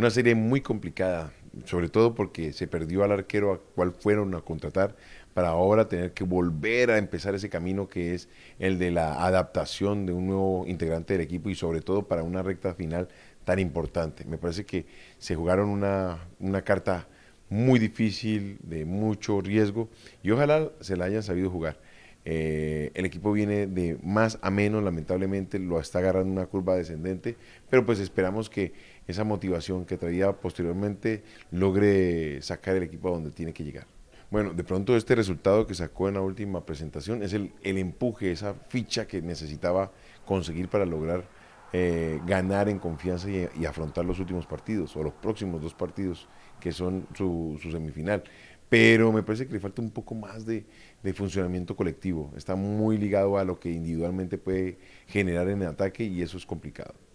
Una serie muy complicada, sobre todo porque se perdió al arquero a cual fueron a contratar para ahora tener que volver a empezar ese camino que es el de la adaptación de un nuevo integrante del equipo y sobre todo para una recta final tan importante. Me parece que se jugaron una, una carta muy difícil, de mucho riesgo y ojalá se la hayan sabido jugar. Eh, el equipo viene de más a menos, lamentablemente lo está agarrando una curva descendente, pero pues esperamos que esa motivación que traía posteriormente logre sacar el equipo a donde tiene que llegar. Bueno, de pronto este resultado que sacó en la última presentación es el, empuje, esa ficha que necesitaba conseguir para lograr eh, ganar en confianza y, afrontar los últimos partidos o los próximos dos partidos que son su semifinal pero me parece que le falta un poco más de, funcionamiento colectivo. Está muy ligado a lo que individualmente puede generar en el ataque y eso es complicado.